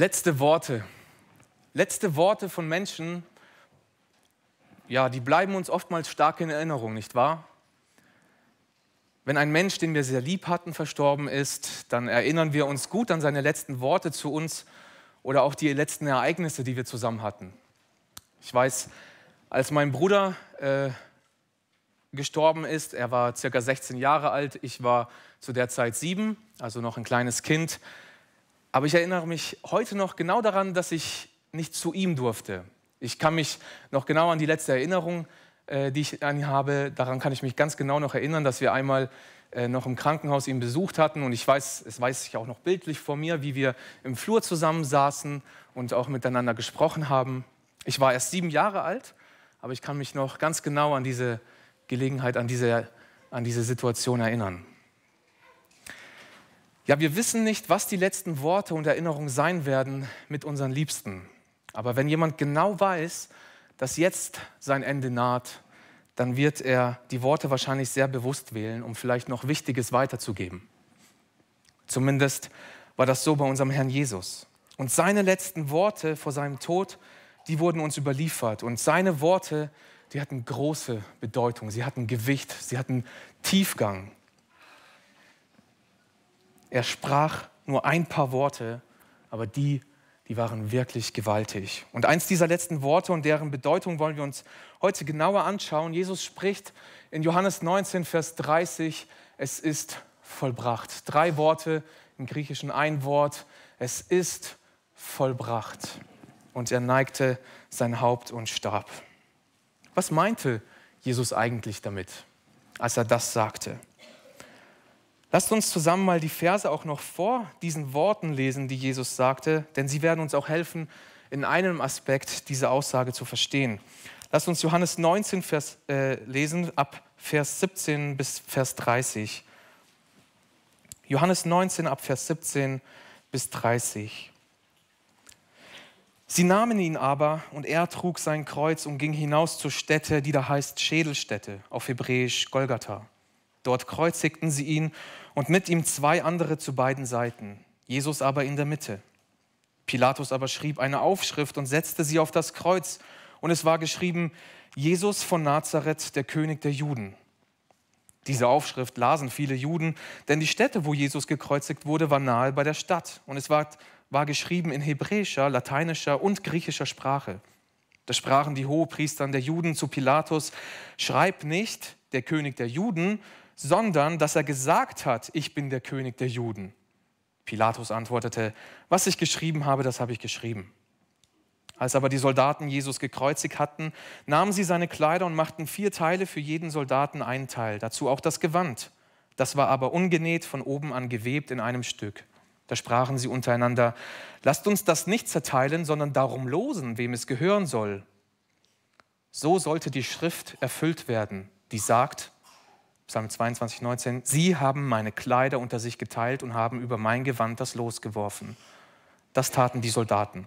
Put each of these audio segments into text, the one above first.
Letzte Worte. Letzte Worte von Menschen, ja, die bleiben uns oftmals stark in Erinnerung, nicht wahr? Wenn ein Mensch, den wir sehr lieb hatten, verstorben ist, dann erinnern wir uns gut an seine letzten Worte zu uns oder auch die letzten Ereignisse, die wir zusammen hatten. Ich weiß, als mein Bruder äh, gestorben ist, er war circa 16 Jahre alt, ich war zu der Zeit sieben, also noch ein kleines Kind, aber ich erinnere mich heute noch genau daran, dass ich nicht zu ihm durfte. Ich kann mich noch genau an die letzte Erinnerung, äh, die ich an ihn habe, daran kann ich mich ganz genau noch erinnern, dass wir einmal äh, noch im Krankenhaus ihn besucht hatten. Und ich weiß, es weiß ich auch noch bildlich vor mir, wie wir im Flur zusammen saßen und auch miteinander gesprochen haben. Ich war erst sieben Jahre alt, aber ich kann mich noch ganz genau an diese Gelegenheit, an diese, an diese Situation erinnern. Ja, wir wissen nicht, was die letzten Worte und Erinnerungen sein werden mit unseren Liebsten. Aber wenn jemand genau weiß, dass jetzt sein Ende naht, dann wird er die Worte wahrscheinlich sehr bewusst wählen, um vielleicht noch Wichtiges weiterzugeben. Zumindest war das so bei unserem Herrn Jesus. Und seine letzten Worte vor seinem Tod, die wurden uns überliefert. Und seine Worte, die hatten große Bedeutung, sie hatten Gewicht, sie hatten Tiefgang. Er sprach nur ein paar Worte, aber die, die waren wirklich gewaltig. Und eins dieser letzten Worte und deren Bedeutung wollen wir uns heute genauer anschauen. Jesus spricht in Johannes 19, Vers 30, es ist vollbracht. Drei Worte, im Griechischen ein Wort, es ist vollbracht. Und er neigte sein Haupt und starb. Was meinte Jesus eigentlich damit, als er das sagte? Lasst uns zusammen mal die Verse auch noch vor diesen Worten lesen, die Jesus sagte, denn sie werden uns auch helfen, in einem Aspekt diese Aussage zu verstehen. Lasst uns Johannes 19 Vers, äh, lesen, ab Vers 17 bis Vers 30. Johannes 19 ab Vers 17 bis 30. Sie nahmen ihn aber, und er trug sein Kreuz und ging hinaus zur Stätte, die da heißt Schädelstätte, auf Hebräisch Golgatha. Dort kreuzigten sie ihn und mit ihm zwei andere zu beiden Seiten, Jesus aber in der Mitte. Pilatus aber schrieb eine Aufschrift und setzte sie auf das Kreuz, und es war geschrieben, Jesus von Nazareth, der König der Juden. Diese Aufschrift lasen viele Juden, denn die Stätte, wo Jesus gekreuzigt wurde, war nahe bei der Stadt, und es war, war geschrieben in hebräischer, lateinischer und griechischer Sprache. Da sprachen die Hohepriestern der Juden zu Pilatus, schreib nicht der König der Juden, sondern dass er gesagt hat, ich bin der König der Juden. Pilatus antwortete, was ich geschrieben habe, das habe ich geschrieben. Als aber die Soldaten Jesus gekreuzigt hatten, nahmen sie seine Kleider und machten vier Teile für jeden Soldaten einen Teil, dazu auch das Gewand. Das war aber ungenäht, von oben an gewebt in einem Stück. Da sprachen sie untereinander, lasst uns das nicht zerteilen, sondern darum losen, wem es gehören soll. So sollte die Schrift erfüllt werden, die sagt, Psalm 22, 19, Sie haben meine Kleider unter sich geteilt und haben über mein Gewand das Los geworfen. Das taten die Soldaten.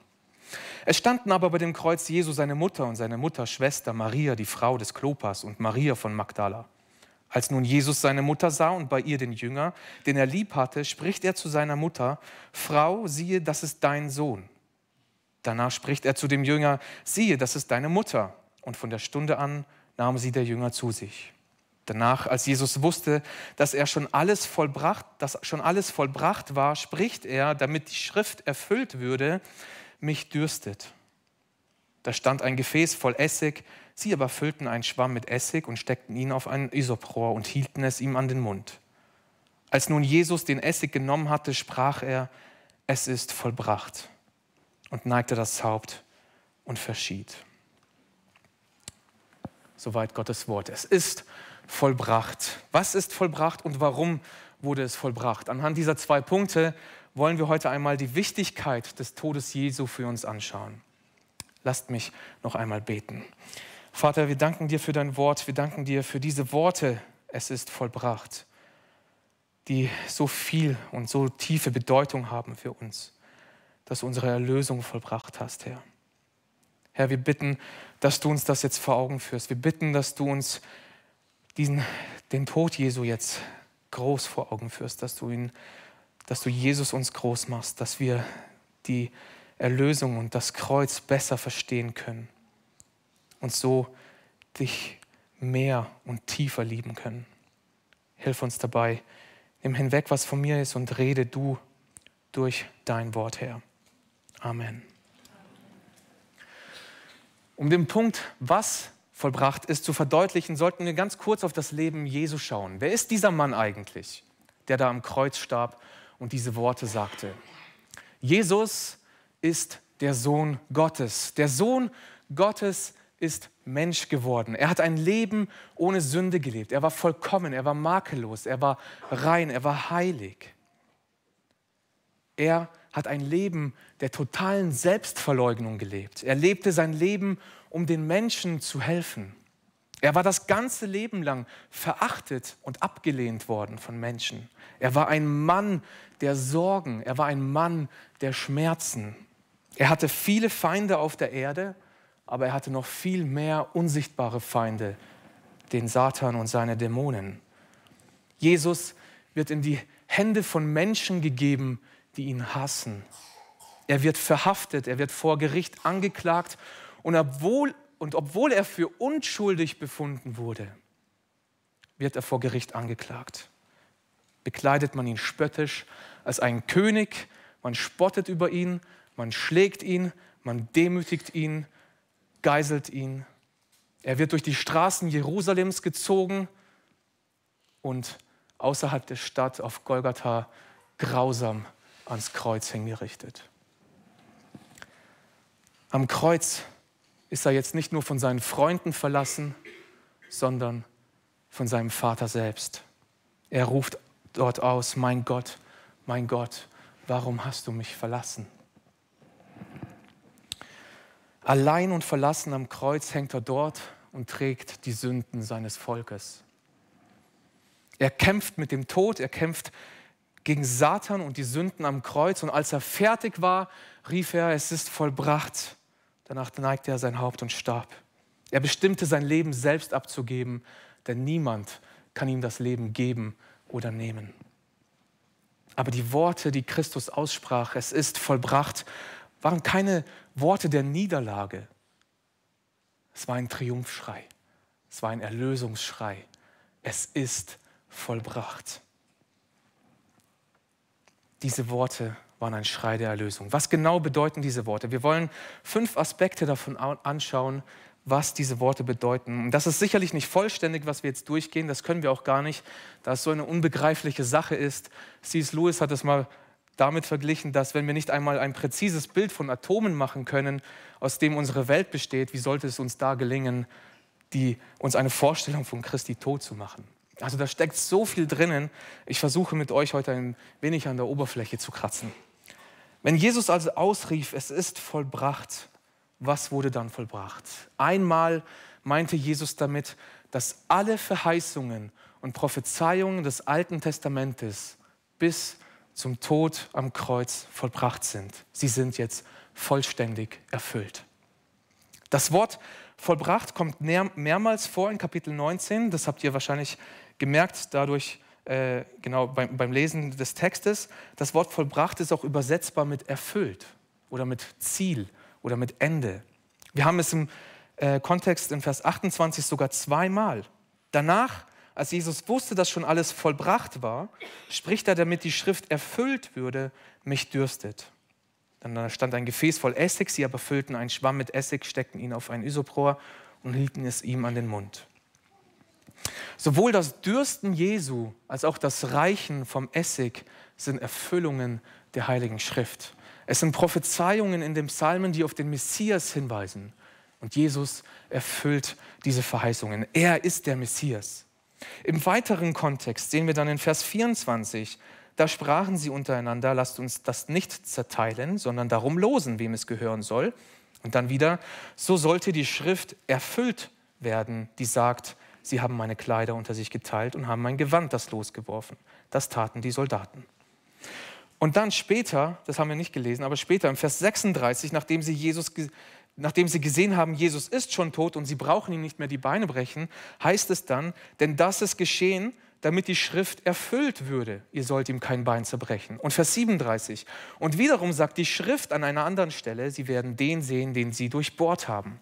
Es standen aber bei dem Kreuz Jesu seine Mutter und seine Mutter Schwester Maria, die Frau des Klopas, und Maria von Magdala. Als nun Jesus seine Mutter sah und bei ihr den Jünger, den er lieb hatte, spricht er zu seiner Mutter, Frau, siehe, das ist dein Sohn. Danach spricht er zu dem Jünger, siehe, das ist deine Mutter. Und von der Stunde an nahm sie der Jünger zu sich. Danach, als Jesus wusste, dass er schon alles vollbracht, dass schon alles vollbracht war, spricht er, damit die Schrift erfüllt würde, mich dürstet. Da stand ein Gefäß voll Essig, sie aber füllten einen Schwamm mit Essig und steckten ihn auf einen Isoprohr und hielten es ihm an den Mund. Als nun Jesus den Essig genommen hatte, sprach er, es ist vollbracht, und neigte das Haupt und verschied. Soweit Gottes Wort. Es ist vollbracht vollbracht. Was ist vollbracht und warum wurde es vollbracht? Anhand dieser zwei Punkte wollen wir heute einmal die Wichtigkeit des Todes Jesu für uns anschauen. Lasst mich noch einmal beten. Vater, wir danken dir für dein Wort, wir danken dir für diese Worte, es ist vollbracht, die so viel und so tiefe Bedeutung haben für uns, dass du unsere Erlösung vollbracht hast, Herr. Herr, wir bitten, dass du uns das jetzt vor Augen führst. Wir bitten, dass du uns diesen, den Tod Jesu jetzt groß vor Augen führst, dass du ihn, dass du Jesus uns groß machst, dass wir die Erlösung und das Kreuz besser verstehen können und so dich mehr und tiefer lieben können. Hilf uns dabei, nimm hinweg, was von mir ist und rede du durch dein Wort, her. Amen. Um den Punkt, was vollbracht ist, zu verdeutlichen, sollten wir ganz kurz auf das Leben Jesu schauen. Wer ist dieser Mann eigentlich, der da am Kreuz starb und diese Worte sagte? Jesus ist der Sohn Gottes. Der Sohn Gottes ist Mensch geworden. Er hat ein Leben ohne Sünde gelebt. Er war vollkommen, er war makellos, er war rein, er war heilig. Er hat ein Leben der totalen Selbstverleugnung gelebt. Er lebte sein Leben um den Menschen zu helfen. Er war das ganze Leben lang verachtet und abgelehnt worden von Menschen. Er war ein Mann der Sorgen, er war ein Mann der Schmerzen. Er hatte viele Feinde auf der Erde, aber er hatte noch viel mehr unsichtbare Feinde, den Satan und seine Dämonen. Jesus wird in die Hände von Menschen gegeben, die ihn hassen. Er wird verhaftet, er wird vor Gericht angeklagt und obwohl, und obwohl er für unschuldig befunden wurde, wird er vor Gericht angeklagt. Bekleidet man ihn spöttisch als einen König, man spottet über ihn, man schlägt ihn, man demütigt ihn, geiselt ihn. Er wird durch die Straßen Jerusalems gezogen und außerhalb der Stadt auf Golgatha grausam ans Kreuz hingerichtet. Am Kreuz ist er jetzt nicht nur von seinen Freunden verlassen, sondern von seinem Vater selbst. Er ruft dort aus, mein Gott, mein Gott, warum hast du mich verlassen? Allein und verlassen am Kreuz hängt er dort und trägt die Sünden seines Volkes. Er kämpft mit dem Tod, er kämpft gegen Satan und die Sünden am Kreuz. Und als er fertig war, rief er, es ist vollbracht. Danach neigte er sein Haupt und starb. Er bestimmte sein Leben selbst abzugeben, denn niemand kann ihm das Leben geben oder nehmen. Aber die Worte, die Christus aussprach, es ist vollbracht, waren keine Worte der Niederlage. Es war ein Triumphschrei. Es war ein Erlösungsschrei. Es ist vollbracht. Diese Worte waren ein Schrei der Erlösung. Was genau bedeuten diese Worte? Wir wollen fünf Aspekte davon anschauen, was diese Worte bedeuten. Und das ist sicherlich nicht vollständig, was wir jetzt durchgehen. Das können wir auch gar nicht, da es so eine unbegreifliche Sache ist. C.S. Lewis hat es mal damit verglichen, dass wenn wir nicht einmal ein präzises Bild von Atomen machen können, aus dem unsere Welt besteht, wie sollte es uns da gelingen, die, uns eine Vorstellung von Christi tot zu machen? Also da steckt so viel drinnen. Ich versuche mit euch heute ein wenig an der Oberfläche zu kratzen. Wenn Jesus also ausrief, es ist vollbracht, was wurde dann vollbracht? Einmal meinte Jesus damit, dass alle Verheißungen und Prophezeiungen des Alten Testamentes bis zum Tod am Kreuz vollbracht sind. Sie sind jetzt vollständig erfüllt. Das Wort vollbracht kommt mehrmals vor in Kapitel 19. Das habt ihr wahrscheinlich gemerkt, dadurch, äh, genau, beim, beim Lesen des Textes, das Wort vollbracht ist auch übersetzbar mit erfüllt oder mit Ziel oder mit Ende. Wir haben es im äh, Kontext in Vers 28 sogar zweimal. Danach, als Jesus wusste, dass schon alles vollbracht war, spricht er, damit die Schrift erfüllt würde, mich dürstet. Dann stand ein Gefäß voll Essig, sie aber füllten einen Schwamm mit Essig, steckten ihn auf ein Isopror und hielten es ihm an den Mund. Sowohl das Dürsten Jesu als auch das Reichen vom Essig sind Erfüllungen der Heiligen Schrift. Es sind Prophezeiungen in den Psalmen, die auf den Messias hinweisen. Und Jesus erfüllt diese Verheißungen. Er ist der Messias. Im weiteren Kontext sehen wir dann in Vers 24, da sprachen sie untereinander, lasst uns das nicht zerteilen, sondern darum losen, wem es gehören soll. Und dann wieder, so sollte die Schrift erfüllt werden, die sagt, Sie haben meine Kleider unter sich geteilt und haben mein Gewand das losgeworfen. Das taten die Soldaten. Und dann später, das haben wir nicht gelesen, aber später im Vers 36, nachdem sie, Jesus, nachdem sie gesehen haben, Jesus ist schon tot und sie brauchen ihm nicht mehr die Beine brechen, heißt es dann, denn das ist geschehen, damit die Schrift erfüllt würde, ihr sollt ihm kein Bein zerbrechen. Und Vers 37, und wiederum sagt die Schrift an einer anderen Stelle, sie werden den sehen, den sie durchbohrt haben.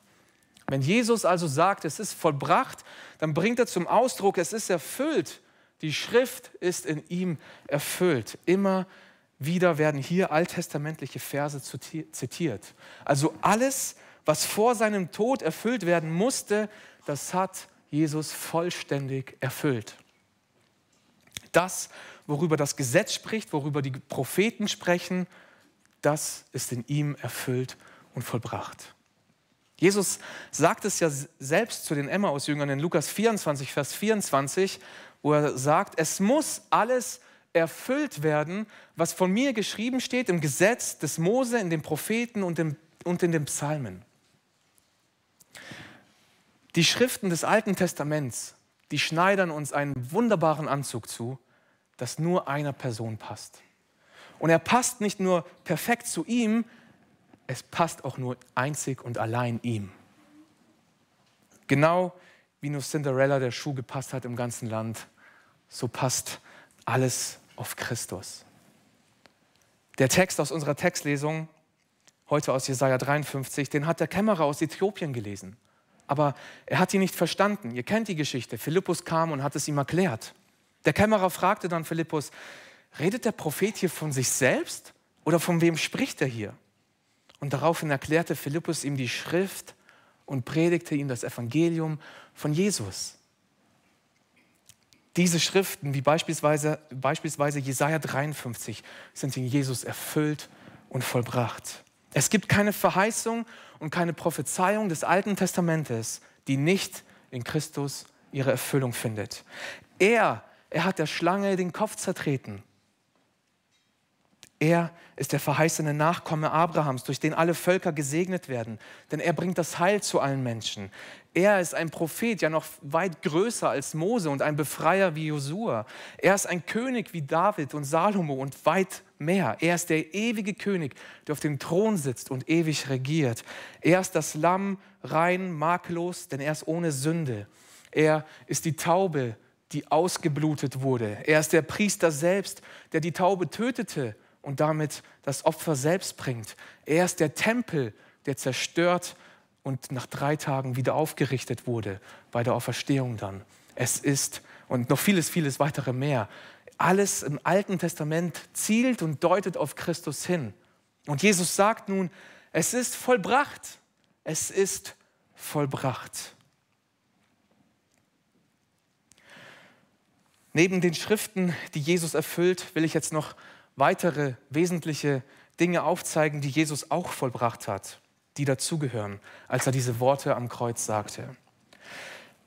Wenn Jesus also sagt, es ist vollbracht, dann bringt er zum Ausdruck, es ist erfüllt. Die Schrift ist in ihm erfüllt. Immer wieder werden hier alttestamentliche Verse zitiert. Also alles, was vor seinem Tod erfüllt werden musste, das hat Jesus vollständig erfüllt. Das, worüber das Gesetz spricht, worüber die Propheten sprechen, das ist in ihm erfüllt und vollbracht. Jesus sagt es ja selbst zu den Emmaus-Jüngern in Lukas 24, Vers 24, wo er sagt, es muss alles erfüllt werden, was von mir geschrieben steht im Gesetz des Mose, in den Propheten und, dem, und in den Psalmen. Die Schriften des Alten Testaments, die schneidern uns einen wunderbaren Anzug zu, das nur einer Person passt. Und er passt nicht nur perfekt zu ihm, es passt auch nur einzig und allein ihm. Genau wie nur Cinderella der Schuh gepasst hat im ganzen Land, so passt alles auf Christus. Der Text aus unserer Textlesung, heute aus Jesaja 53, den hat der Kämmerer aus Äthiopien gelesen. Aber er hat ihn nicht verstanden. Ihr kennt die Geschichte. Philippus kam und hat es ihm erklärt. Der Kämmerer fragte dann Philippus: Redet der Prophet hier von sich selbst oder von wem spricht er hier? Und daraufhin erklärte Philippus ihm die Schrift und predigte ihm das Evangelium von Jesus. Diese Schriften, wie beispielsweise, beispielsweise Jesaja 53, sind in Jesus erfüllt und vollbracht. Es gibt keine Verheißung und keine Prophezeiung des Alten Testamentes, die nicht in Christus ihre Erfüllung findet. Er, er hat der Schlange den Kopf zertreten er ist der verheißene Nachkomme Abrahams, durch den alle Völker gesegnet werden, denn er bringt das Heil zu allen Menschen. Er ist ein Prophet, ja noch weit größer als Mose und ein Befreier wie Josua. Er ist ein König wie David und Salomo und weit mehr. Er ist der ewige König, der auf dem Thron sitzt und ewig regiert. Er ist das Lamm, rein, makellos, denn er ist ohne Sünde. Er ist die Taube, die ausgeblutet wurde. Er ist der Priester selbst, der die Taube tötete und damit das Opfer selbst bringt. Er ist der Tempel, der zerstört und nach drei Tagen wieder aufgerichtet wurde, bei der Auferstehung dann. Es ist und noch vieles, vieles weitere mehr. Alles im Alten Testament zielt und deutet auf Christus hin. Und Jesus sagt nun, es ist vollbracht, es ist vollbracht. Neben den Schriften, die Jesus erfüllt, will ich jetzt noch weitere wesentliche Dinge aufzeigen, die Jesus auch vollbracht hat, die dazugehören, als er diese Worte am Kreuz sagte.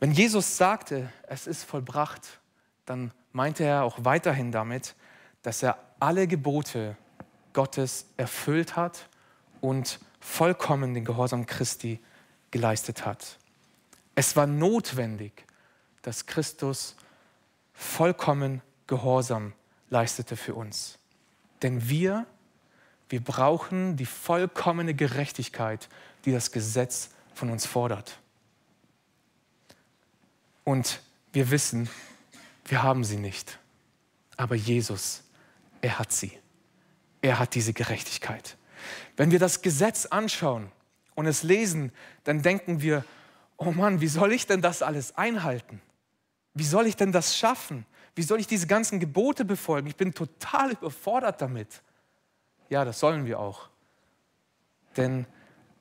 Wenn Jesus sagte, es ist vollbracht, dann meinte er auch weiterhin damit, dass er alle Gebote Gottes erfüllt hat und vollkommen den Gehorsam Christi geleistet hat. Es war notwendig, dass Christus vollkommen Gehorsam leistete für uns. Denn wir, wir brauchen die vollkommene Gerechtigkeit, die das Gesetz von uns fordert. Und wir wissen, wir haben sie nicht. Aber Jesus, er hat sie. Er hat diese Gerechtigkeit. Wenn wir das Gesetz anschauen und es lesen, dann denken wir, oh Mann, wie soll ich denn das alles einhalten? Wie soll ich denn das schaffen? Wie soll ich diese ganzen Gebote befolgen? Ich bin total überfordert damit. Ja, das sollen wir auch. Denn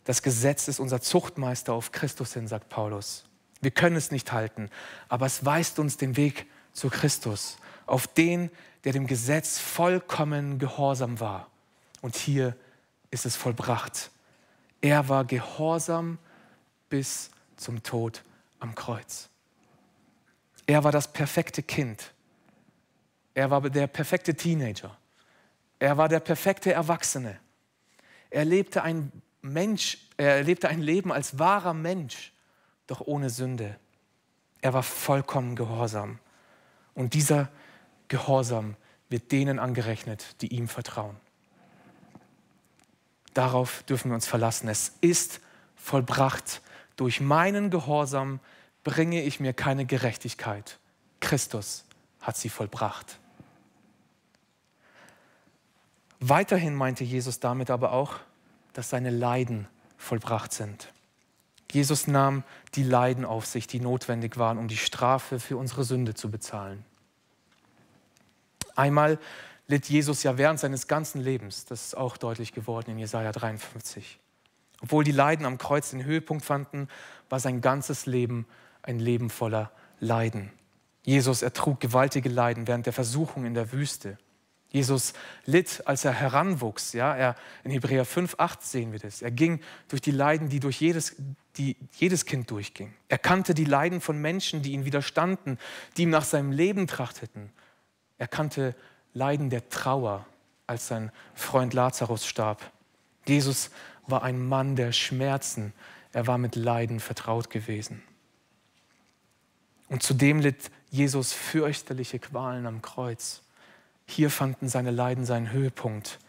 das Gesetz ist unser Zuchtmeister auf Christus hin, sagt Paulus. Wir können es nicht halten, aber es weist uns den Weg zu Christus, auf den, der dem Gesetz vollkommen gehorsam war. Und hier ist es vollbracht. Er war gehorsam bis zum Tod am Kreuz. Er war das perfekte Kind, er war der perfekte Teenager. Er war der perfekte Erwachsene. Er lebte ein Mensch, er lebte ein Leben als wahrer Mensch, doch ohne Sünde. Er war vollkommen gehorsam. Und dieser Gehorsam wird denen angerechnet, die ihm vertrauen. Darauf dürfen wir uns verlassen. Es ist vollbracht. Durch meinen Gehorsam bringe ich mir keine Gerechtigkeit. Christus hat sie vollbracht. Weiterhin meinte Jesus damit aber auch, dass seine Leiden vollbracht sind. Jesus nahm die Leiden auf sich, die notwendig waren, um die Strafe für unsere Sünde zu bezahlen. Einmal litt Jesus ja während seines ganzen Lebens, das ist auch deutlich geworden in Jesaja 53. Obwohl die Leiden am Kreuz den Höhepunkt fanden, war sein ganzes Leben ein Leben voller Leiden. Jesus ertrug gewaltige Leiden während der Versuchung in der Wüste. Jesus litt, als er heranwuchs. Ja, er, in Hebräer 5, 8 sehen wir das. Er ging durch die Leiden, die durch jedes, die jedes Kind durchging. Er kannte die Leiden von Menschen, die ihn widerstanden, die ihm nach seinem Leben trachteten. Er kannte Leiden der Trauer, als sein Freund Lazarus starb. Jesus war ein Mann der Schmerzen. Er war mit Leiden vertraut gewesen. Und zudem litt Jesus fürchterliche Qualen am Kreuz. Hier fanden seine Leiden seinen Höhepunkt.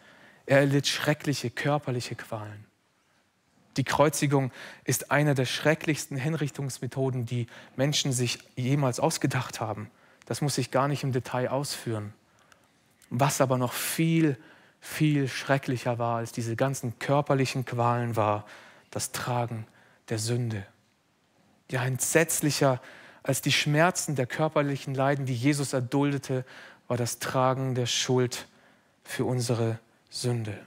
Er erlitt schreckliche körperliche Qualen. Die Kreuzigung ist eine der schrecklichsten Hinrichtungsmethoden, die Menschen sich jemals ausgedacht haben. Das muss ich gar nicht im Detail ausführen. Was aber noch viel, viel schrecklicher war als diese ganzen körperlichen Qualen war das Tragen der Sünde. Ja, entsetzlicher als die Schmerzen der körperlichen Leiden, die Jesus erduldete war das Tragen der Schuld für unsere Sünde.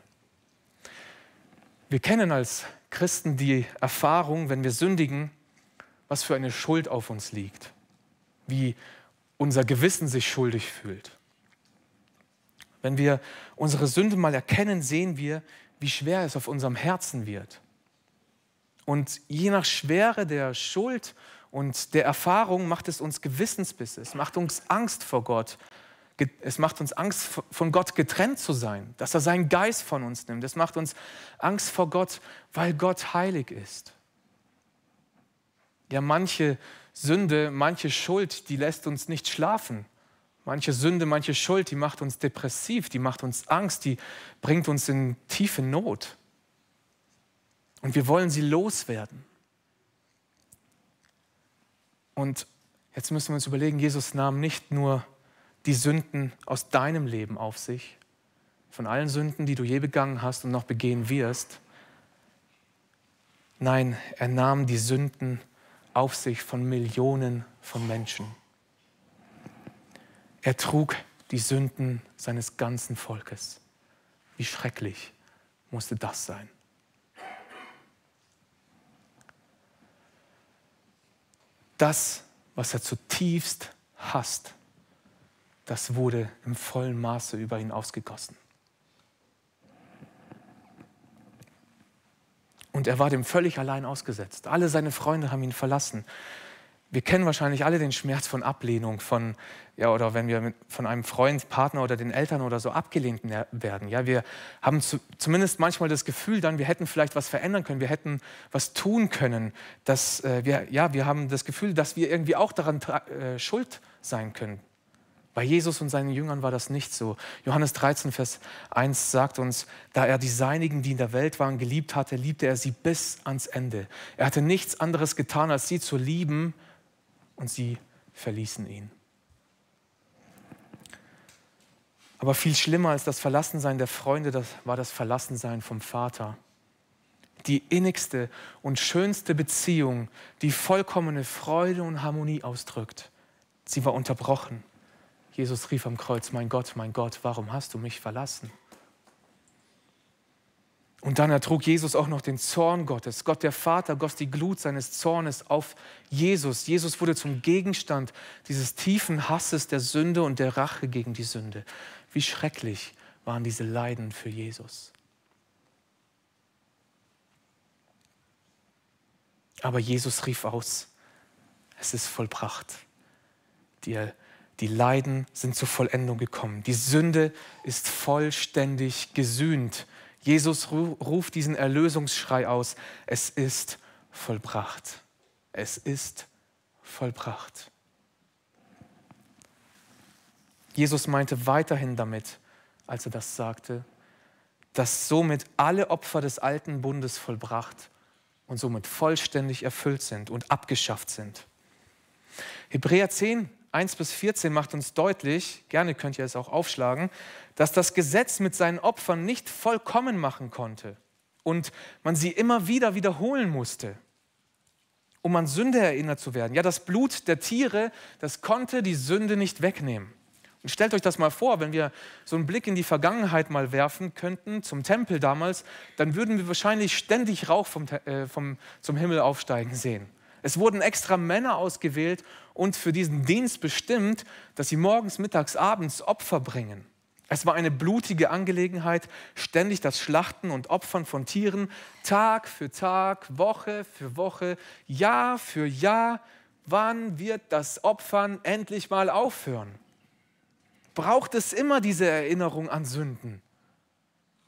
Wir kennen als Christen die Erfahrung, wenn wir sündigen, was für eine Schuld auf uns liegt, wie unser Gewissen sich schuldig fühlt. Wenn wir unsere Sünde mal erkennen, sehen wir, wie schwer es auf unserem Herzen wird. Und je nach Schwere der Schuld und der Erfahrung macht es uns Gewissensbisses, macht uns Angst vor Gott, es macht uns Angst, von Gott getrennt zu sein, dass er seinen Geist von uns nimmt. Es macht uns Angst vor Gott, weil Gott heilig ist. Ja, manche Sünde, manche Schuld, die lässt uns nicht schlafen. Manche Sünde, manche Schuld, die macht uns depressiv, die macht uns Angst, die bringt uns in tiefe Not. Und wir wollen sie loswerden. Und jetzt müssen wir uns überlegen, Jesus nahm nicht nur die Sünden aus deinem Leben auf sich, von allen Sünden, die du je begangen hast und noch begehen wirst. Nein, er nahm die Sünden auf sich von Millionen von Menschen. Er trug die Sünden seines ganzen Volkes. Wie schrecklich musste das sein? Das, was er zutiefst hasst, das wurde im vollen Maße über ihn ausgegossen. Und er war dem völlig allein ausgesetzt. Alle seine Freunde haben ihn verlassen. Wir kennen wahrscheinlich alle den Schmerz von Ablehnung, von, ja, oder wenn wir mit, von einem Freund, Partner oder den Eltern oder so abgelehnt werden. Ja, wir haben zu, zumindest manchmal das Gefühl dann, wir hätten vielleicht was verändern können, wir hätten was tun können. Dass, äh, wir, ja, wir haben das Gefühl, dass wir irgendwie auch daran äh, schuld sein können. Bei Jesus und seinen Jüngern war das nicht so. Johannes 13, Vers 1 sagt uns, da er die Seinigen, die in der Welt waren, geliebt hatte, liebte er sie bis ans Ende. Er hatte nichts anderes getan, als sie zu lieben und sie verließen ihn. Aber viel schlimmer als das Verlassensein der Freunde, das war das Verlassensein vom Vater. Die innigste und schönste Beziehung, die vollkommene Freude und Harmonie ausdrückt, sie war unterbrochen. Jesus rief am Kreuz, mein Gott, mein Gott, warum hast du mich verlassen? Und dann ertrug Jesus auch noch den Zorn Gottes. Gott der Vater goss die Glut seines Zornes auf Jesus. Jesus wurde zum Gegenstand dieses tiefen Hasses der Sünde und der Rache gegen die Sünde. Wie schrecklich waren diese Leiden für Jesus. Aber Jesus rief aus, es ist vollbracht. Die die Leiden sind zur Vollendung gekommen. Die Sünde ist vollständig gesühnt. Jesus ruft diesen Erlösungsschrei aus. Es ist vollbracht. Es ist vollbracht. Jesus meinte weiterhin damit, als er das sagte, dass somit alle Opfer des alten Bundes vollbracht und somit vollständig erfüllt sind und abgeschafft sind. Hebräer 10 1 bis 14 macht uns deutlich, gerne könnt ihr es auch aufschlagen, dass das Gesetz mit seinen Opfern nicht vollkommen machen konnte und man sie immer wieder wiederholen musste, um an Sünde erinnert zu werden. Ja, das Blut der Tiere, das konnte die Sünde nicht wegnehmen. Und stellt euch das mal vor, wenn wir so einen Blick in die Vergangenheit mal werfen könnten, zum Tempel damals, dann würden wir wahrscheinlich ständig Rauch vom, äh, vom, zum Himmel aufsteigen sehen. Es wurden extra Männer ausgewählt und für diesen Dienst bestimmt, dass sie morgens, mittags, abends Opfer bringen. Es war eine blutige Angelegenheit, ständig das Schlachten und Opfern von Tieren, Tag für Tag, Woche für Woche, Jahr für Jahr. Wann wird das Opfern endlich mal aufhören? Braucht es immer diese Erinnerung an Sünden?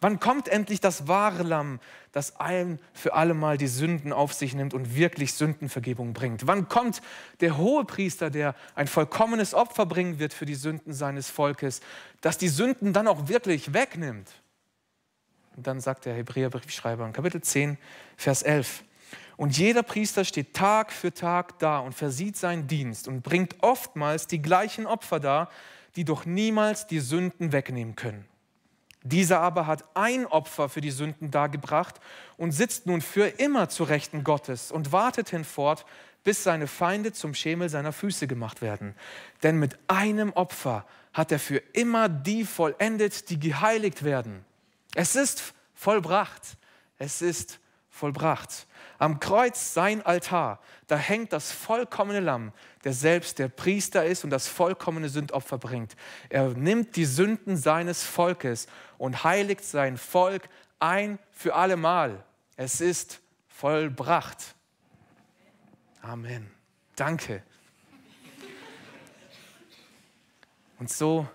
Wann kommt endlich das wahre Lamm, das ein für alle Mal die Sünden auf sich nimmt und wirklich Sündenvergebung bringt? Wann kommt der hohe Priester, der ein vollkommenes Opfer bringen wird für die Sünden seines Volkes, das die Sünden dann auch wirklich wegnimmt? Und dann sagt der Hebräerbriefschreiber in Kapitel 10, Vers 11. Und jeder Priester steht Tag für Tag da und versieht seinen Dienst und bringt oftmals die gleichen Opfer dar, die doch niemals die Sünden wegnehmen können. Dieser aber hat ein Opfer für die Sünden dargebracht und sitzt nun für immer zu Rechten Gottes und wartet hinfort, bis seine Feinde zum Schemel seiner Füße gemacht werden. Denn mit einem Opfer hat er für immer die vollendet, die geheiligt werden. Es ist vollbracht. Es ist vollbracht. Am Kreuz sein Altar, da hängt das vollkommene Lamm, der selbst der Priester ist und das vollkommene Sündopfer bringt. Er nimmt die Sünden seines Volkes und heiligt sein Volk ein für allemal. Es ist vollbracht. Amen. Danke. Und so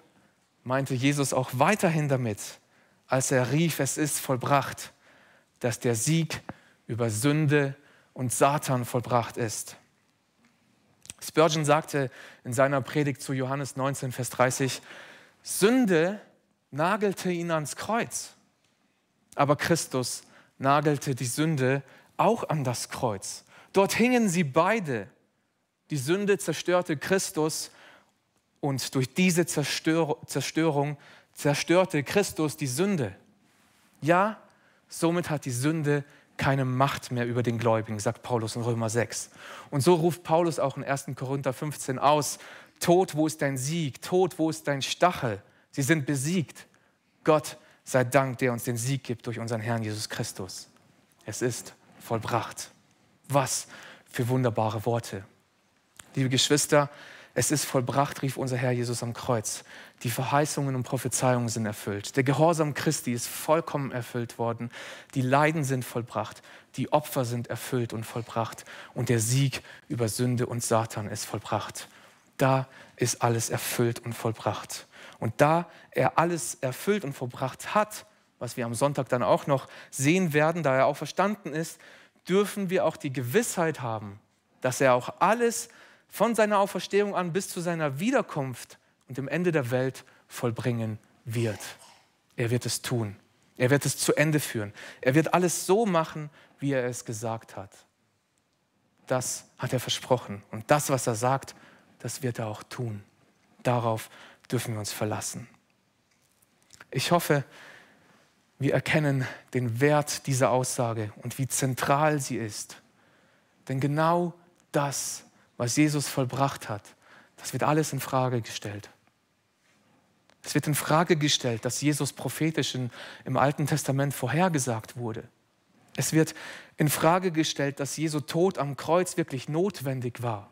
meinte Jesus auch weiterhin damit, als er rief, es ist vollbracht, dass der Sieg über Sünde und Satan vollbracht ist. Spurgeon sagte in seiner Predigt zu Johannes 19, Vers 30, Sünde nagelte ihn ans Kreuz. Aber Christus nagelte die Sünde auch an das Kreuz. Dort hingen sie beide. Die Sünde zerstörte Christus und durch diese Zerstör Zerstörung zerstörte Christus die Sünde. Ja, somit hat die Sünde keine Macht mehr über den Gläubigen, sagt Paulus in Römer 6. Und so ruft Paulus auch in 1. Korinther 15 aus, Tod, wo ist dein Sieg? Tod, wo ist dein Stachel? Sie sind besiegt. Gott sei Dank, der uns den Sieg gibt durch unseren Herrn Jesus Christus. Es ist vollbracht. Was für wunderbare Worte. Liebe Geschwister, es ist vollbracht, rief unser Herr Jesus am Kreuz. Die Verheißungen und Prophezeiungen sind erfüllt. Der Gehorsam Christi ist vollkommen erfüllt worden. Die Leiden sind vollbracht. Die Opfer sind erfüllt und vollbracht. Und der Sieg über Sünde und Satan ist vollbracht. Da ist alles erfüllt und vollbracht. Und da er alles erfüllt und vollbracht hat, was wir am Sonntag dann auch noch sehen werden, da er auch verstanden ist, dürfen wir auch die Gewissheit haben, dass er auch alles von seiner Auferstehung an bis zu seiner Wiederkunft und dem Ende der Welt vollbringen wird. Er wird es tun. Er wird es zu Ende führen. Er wird alles so machen, wie er es gesagt hat. Das hat er versprochen. Und das, was er sagt, das wird er auch tun. Darauf dürfen wir uns verlassen. Ich hoffe, wir erkennen den Wert dieser Aussage und wie zentral sie ist. Denn genau das, was Jesus vollbracht hat, das wird alles in Frage gestellt. Es wird in Frage gestellt, dass Jesus prophetisch in, im Alten Testament vorhergesagt wurde. Es wird in Frage gestellt, dass Jesu Tod am Kreuz wirklich notwendig war.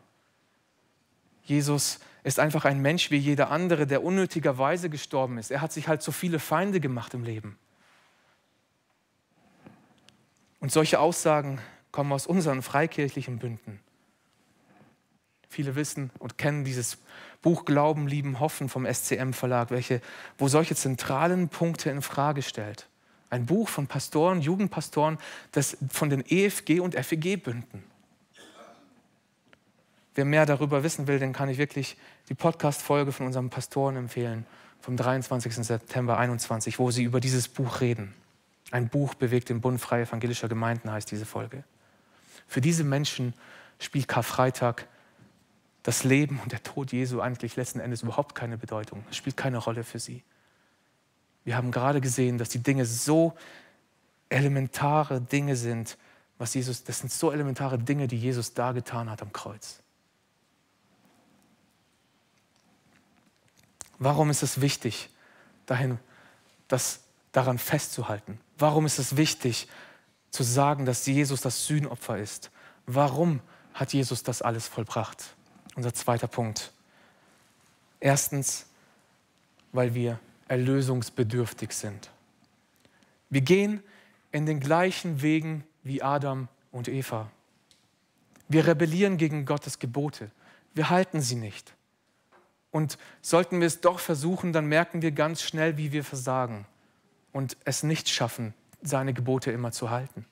Jesus ist einfach ein Mensch wie jeder andere, der unnötigerweise gestorben ist. Er hat sich halt so viele Feinde gemacht im Leben. Und solche Aussagen kommen aus unseren freikirchlichen Bünden. Viele wissen und kennen dieses Buch Glauben, Lieben, Hoffen vom SCM Verlag, welche, wo solche zentralen Punkte in Frage stellt. Ein Buch von Pastoren, Jugendpastoren, das von den EFG und FEG bünden. Wer mehr darüber wissen will, den kann ich wirklich die Podcast-Folge von unserem Pastoren empfehlen, vom 23. September 21, wo sie über dieses Buch reden. Ein Buch bewegt den Bund Freie evangelischer Gemeinden heißt diese Folge. Für diese Menschen spielt Karfreitag das Leben und der Tod Jesu eigentlich letzten Endes überhaupt keine Bedeutung. Es spielt keine Rolle für sie. Wir haben gerade gesehen, dass die Dinge so elementare Dinge sind, was Jesus, das sind so elementare Dinge, die Jesus da getan hat am Kreuz. Warum ist es wichtig, dahin, das daran festzuhalten? Warum ist es wichtig, zu sagen, dass Jesus das Sühnopfer ist? Warum hat Jesus das alles vollbracht? Unser zweiter Punkt. Erstens, weil wir erlösungsbedürftig sind. Wir gehen in den gleichen Wegen wie Adam und Eva. Wir rebellieren gegen Gottes Gebote. Wir halten sie nicht. Und sollten wir es doch versuchen, dann merken wir ganz schnell, wie wir versagen und es nicht schaffen, seine Gebote immer zu halten.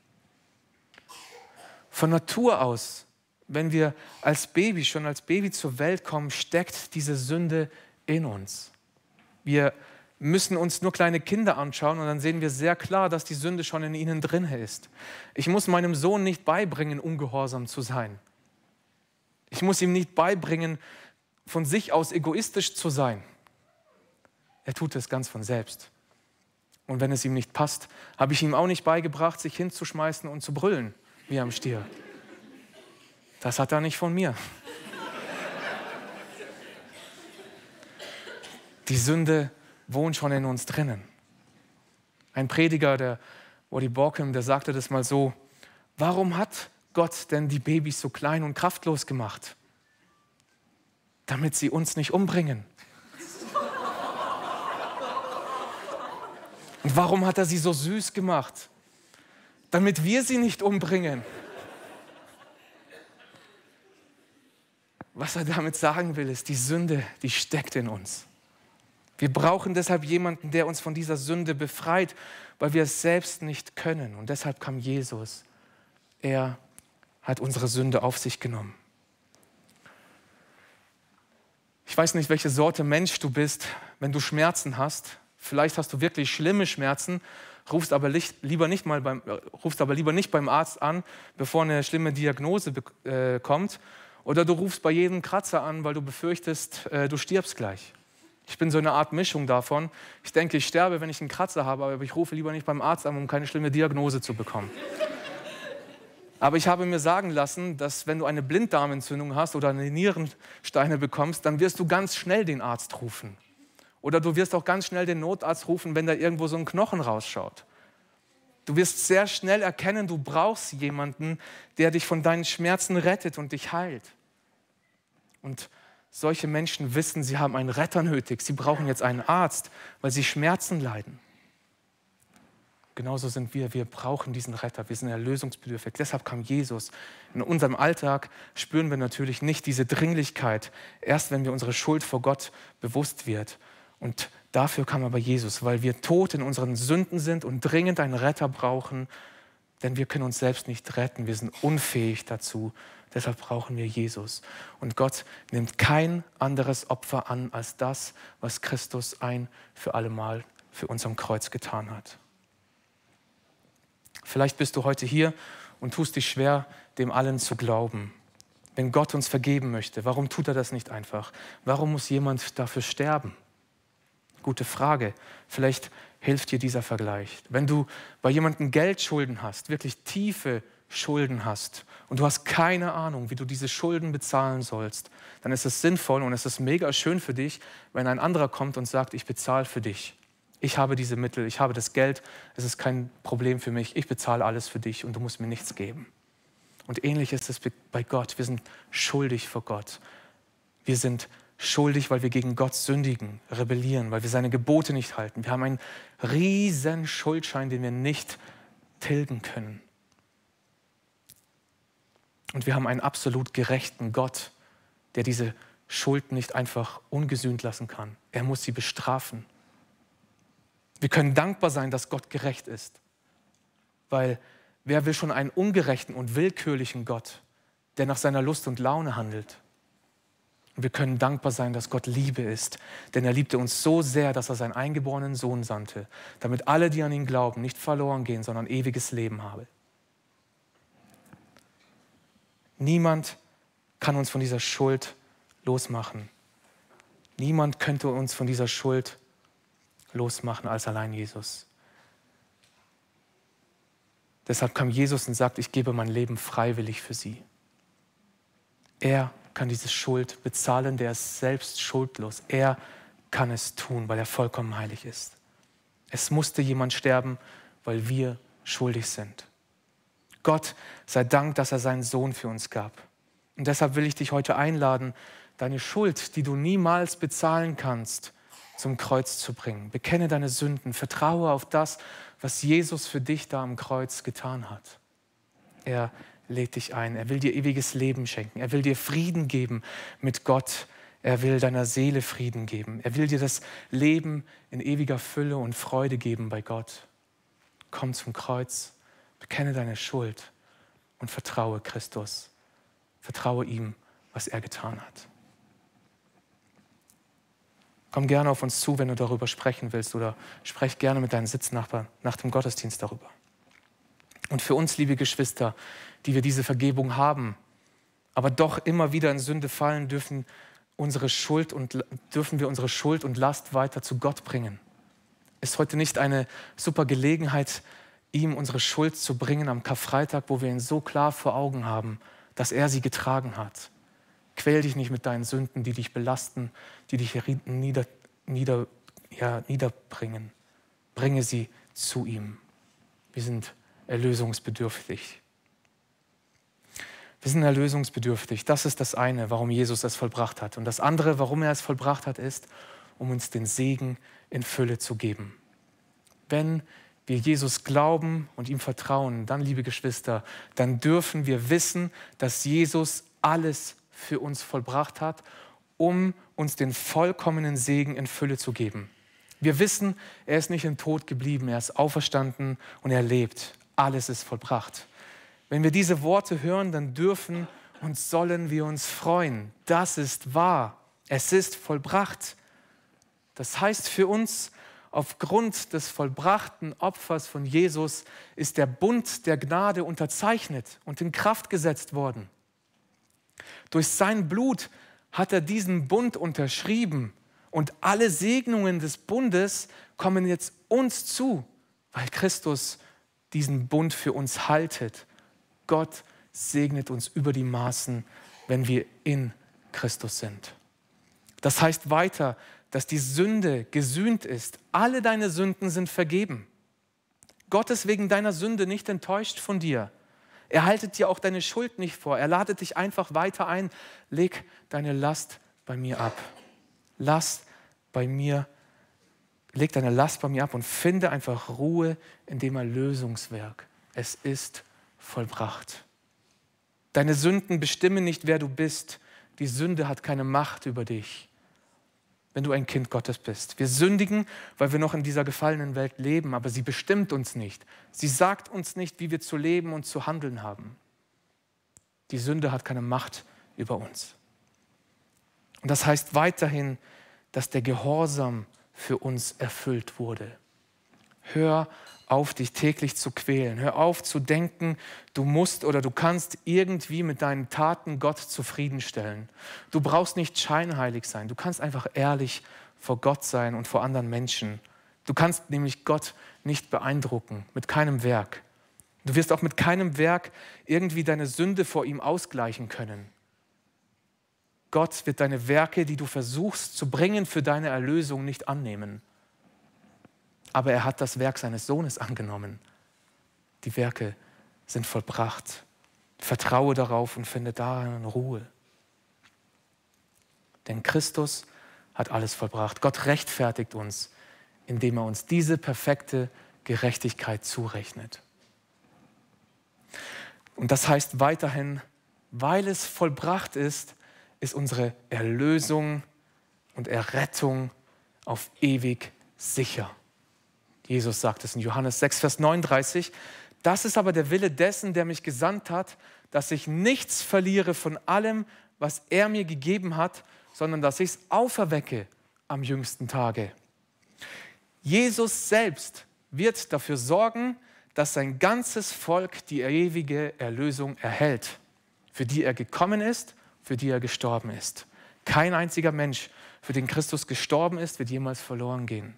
Von Natur aus, wenn wir als Baby, schon als Baby zur Welt kommen, steckt diese Sünde in uns. Wir müssen uns nur kleine Kinder anschauen und dann sehen wir sehr klar, dass die Sünde schon in ihnen drin ist. Ich muss meinem Sohn nicht beibringen, ungehorsam zu sein. Ich muss ihm nicht beibringen, von sich aus egoistisch zu sein. Er tut es ganz von selbst. Und wenn es ihm nicht passt, habe ich ihm auch nicht beigebracht, sich hinzuschmeißen und zu brüllen wie am Stier. Das hat er nicht von mir. Die Sünde wohnt schon in uns drinnen. Ein Prediger, der Woody Borkum, der sagte das mal so, warum hat Gott denn die Babys so klein und kraftlos gemacht? damit sie uns nicht umbringen. Und warum hat er sie so süß gemacht? Damit wir sie nicht umbringen. Was er damit sagen will, ist, die Sünde, die steckt in uns. Wir brauchen deshalb jemanden, der uns von dieser Sünde befreit, weil wir es selbst nicht können. Und deshalb kam Jesus. Er hat unsere Sünde auf sich genommen. Ich weiß nicht, welche Sorte Mensch du bist, wenn du Schmerzen hast. Vielleicht hast du wirklich schlimme Schmerzen, rufst aber, lieber nicht mal beim, äh, rufst aber lieber nicht beim Arzt an, bevor eine schlimme Diagnose äh, kommt. Oder du rufst bei jedem Kratzer an, weil du befürchtest, äh, du stirbst gleich. Ich bin so eine Art Mischung davon. Ich denke, ich sterbe, wenn ich einen Kratzer habe, aber ich rufe lieber nicht beim Arzt an, um keine schlimme Diagnose zu bekommen. Aber ich habe mir sagen lassen, dass wenn du eine Blinddarmentzündung hast oder eine Nierensteine bekommst, dann wirst du ganz schnell den Arzt rufen. Oder du wirst auch ganz schnell den Notarzt rufen, wenn da irgendwo so ein Knochen rausschaut. Du wirst sehr schnell erkennen, du brauchst jemanden, der dich von deinen Schmerzen rettet und dich heilt. Und solche Menschen wissen, sie haben einen Retter nötig. Sie brauchen jetzt einen Arzt, weil sie Schmerzen leiden. Genauso sind wir. Wir brauchen diesen Retter. Wir sind erlösungsbedürftig. Deshalb kam Jesus. In unserem Alltag spüren wir natürlich nicht diese Dringlichkeit, erst wenn wir unsere Schuld vor Gott bewusst wird. Und dafür kam aber Jesus, weil wir tot in unseren Sünden sind und dringend einen Retter brauchen. Denn wir können uns selbst nicht retten. Wir sind unfähig dazu. Deshalb brauchen wir Jesus. Und Gott nimmt kein anderes Opfer an als das, was Christus ein für allemal für uns am Kreuz getan hat. Vielleicht bist du heute hier und tust dich schwer, dem allen zu glauben. Wenn Gott uns vergeben möchte, warum tut er das nicht einfach? Warum muss jemand dafür sterben? Gute Frage. Vielleicht hilft dir dieser Vergleich. Wenn du bei jemandem Geldschulden hast, wirklich tiefe Schulden hast und du hast keine Ahnung, wie du diese Schulden bezahlen sollst, dann ist es sinnvoll und es ist mega schön für dich, wenn ein anderer kommt und sagt, ich bezahle für dich ich habe diese Mittel, ich habe das Geld, es ist kein Problem für mich, ich bezahle alles für dich und du musst mir nichts geben. Und ähnlich ist es bei Gott. Wir sind schuldig vor Gott. Wir sind schuldig, weil wir gegen Gott sündigen, rebellieren, weil wir seine Gebote nicht halten. Wir haben einen riesen Schuldschein, den wir nicht tilgen können. Und wir haben einen absolut gerechten Gott, der diese Schuld nicht einfach ungesühnt lassen kann. Er muss sie bestrafen. Wir können dankbar sein, dass Gott gerecht ist. Weil wer will schon einen ungerechten und willkürlichen Gott, der nach seiner Lust und Laune handelt? Und wir können dankbar sein, dass Gott Liebe ist, denn er liebte uns so sehr, dass er seinen eingeborenen Sohn sandte, damit alle, die an ihn glauben, nicht verloren gehen, sondern ewiges Leben haben. Niemand kann uns von dieser Schuld losmachen. Niemand könnte uns von dieser Schuld losmachen losmachen als allein Jesus. Deshalb kam Jesus und sagt, ich gebe mein Leben freiwillig für sie. Er kann diese Schuld bezahlen, der ist selbst schuldlos. Er kann es tun, weil er vollkommen heilig ist. Es musste jemand sterben, weil wir schuldig sind. Gott sei Dank, dass er seinen Sohn für uns gab. Und deshalb will ich dich heute einladen, deine Schuld, die du niemals bezahlen kannst, zum Kreuz zu bringen. Bekenne deine Sünden, vertraue auf das, was Jesus für dich da am Kreuz getan hat. Er lädt dich ein, er will dir ewiges Leben schenken, er will dir Frieden geben mit Gott, er will deiner Seele Frieden geben, er will dir das Leben in ewiger Fülle und Freude geben bei Gott. Komm zum Kreuz, bekenne deine Schuld und vertraue Christus, vertraue ihm, was er getan hat. Komm gerne auf uns zu, wenn du darüber sprechen willst oder sprech gerne mit deinen Sitznachbarn nach dem Gottesdienst darüber. Und für uns, liebe Geschwister, die wir diese Vergebung haben, aber doch immer wieder in Sünde fallen, dürfen, unsere Schuld und, dürfen wir unsere Schuld und Last weiter zu Gott bringen. Ist heute nicht eine super Gelegenheit, ihm unsere Schuld zu bringen am Karfreitag, wo wir ihn so klar vor Augen haben, dass er sie getragen hat? Quäl dich nicht mit deinen Sünden, die dich belasten, die dich nieder, nieder, ja, niederbringen. Bringe sie zu ihm. Wir sind erlösungsbedürftig. Wir sind erlösungsbedürftig. Das ist das eine, warum Jesus es vollbracht hat. Und das andere, warum er es vollbracht hat, ist, um uns den Segen in Fülle zu geben. Wenn wir Jesus glauben und ihm vertrauen, dann, liebe Geschwister, dann dürfen wir wissen, dass Jesus alles für uns vollbracht hat, um uns den vollkommenen Segen in Fülle zu geben. Wir wissen, er ist nicht im Tod geblieben, er ist auferstanden und er lebt. Alles ist vollbracht. Wenn wir diese Worte hören, dann dürfen und sollen wir uns freuen. Das ist wahr. Es ist vollbracht. Das heißt für uns, aufgrund des vollbrachten Opfers von Jesus ist der Bund der Gnade unterzeichnet und in Kraft gesetzt worden. Durch sein Blut hat er diesen Bund unterschrieben und alle Segnungen des Bundes kommen jetzt uns zu, weil Christus diesen Bund für uns haltet. Gott segnet uns über die Maßen, wenn wir in Christus sind. Das heißt weiter, dass die Sünde gesühnt ist. Alle deine Sünden sind vergeben. Gott ist wegen deiner Sünde nicht enttäuscht von dir. Er haltet dir auch deine Schuld nicht vor. Er ladet dich einfach weiter ein. Leg deine Last bei mir ab. Lass bei mir, leg deine Last bei mir ab und finde einfach Ruhe in dem Erlösungswerk. Es ist vollbracht. Deine Sünden bestimmen nicht, wer du bist. Die Sünde hat keine Macht über dich wenn du ein Kind Gottes bist. Wir sündigen, weil wir noch in dieser gefallenen Welt leben, aber sie bestimmt uns nicht. Sie sagt uns nicht, wie wir zu leben und zu handeln haben. Die Sünde hat keine Macht über uns. Und das heißt weiterhin, dass der Gehorsam für uns erfüllt wurde. Hör auf, dich täglich zu quälen. Hör auf zu denken, du musst oder du kannst irgendwie mit deinen Taten Gott zufriedenstellen. Du brauchst nicht scheinheilig sein. Du kannst einfach ehrlich vor Gott sein und vor anderen Menschen. Du kannst nämlich Gott nicht beeindrucken, mit keinem Werk. Du wirst auch mit keinem Werk irgendwie deine Sünde vor ihm ausgleichen können. Gott wird deine Werke, die du versuchst zu bringen für deine Erlösung, nicht annehmen aber er hat das Werk seines Sohnes angenommen. Die Werke sind vollbracht. Vertraue darauf und finde daran Ruhe. Denn Christus hat alles vollbracht. Gott rechtfertigt uns, indem er uns diese perfekte Gerechtigkeit zurechnet. Und das heißt weiterhin, weil es vollbracht ist, ist unsere Erlösung und Errettung auf ewig sicher. Jesus sagt es in Johannes 6, Vers 39. Das ist aber der Wille dessen, der mich gesandt hat, dass ich nichts verliere von allem, was er mir gegeben hat, sondern dass ich es auferwecke am jüngsten Tage. Jesus selbst wird dafür sorgen, dass sein ganzes Volk die ewige Erlösung erhält, für die er gekommen ist, für die er gestorben ist. Kein einziger Mensch, für den Christus gestorben ist, wird jemals verloren gehen.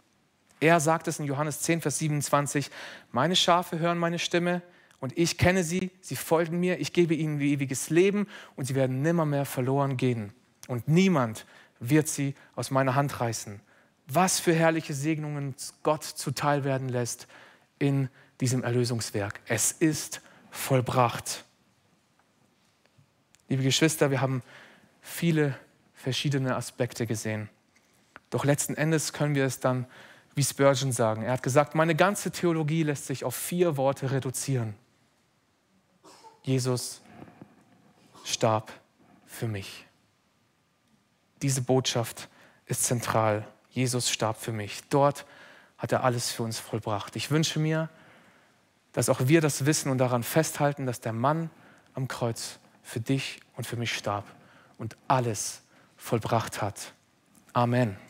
Er sagt es in Johannes 10, Vers 27, meine Schafe hören meine Stimme und ich kenne sie, sie folgen mir, ich gebe ihnen ewiges Leben und sie werden nimmermehr verloren gehen. Und niemand wird sie aus meiner Hand reißen. Was für herrliche Segnungen Gott zuteil werden lässt in diesem Erlösungswerk. Es ist vollbracht. Liebe Geschwister, wir haben viele verschiedene Aspekte gesehen. Doch letzten Endes können wir es dann wie Spurgeon sagen. Er hat gesagt, meine ganze Theologie lässt sich auf vier Worte reduzieren. Jesus starb für mich. Diese Botschaft ist zentral. Jesus starb für mich. Dort hat er alles für uns vollbracht. Ich wünsche mir, dass auch wir das wissen und daran festhalten, dass der Mann am Kreuz für dich und für mich starb und alles vollbracht hat. Amen.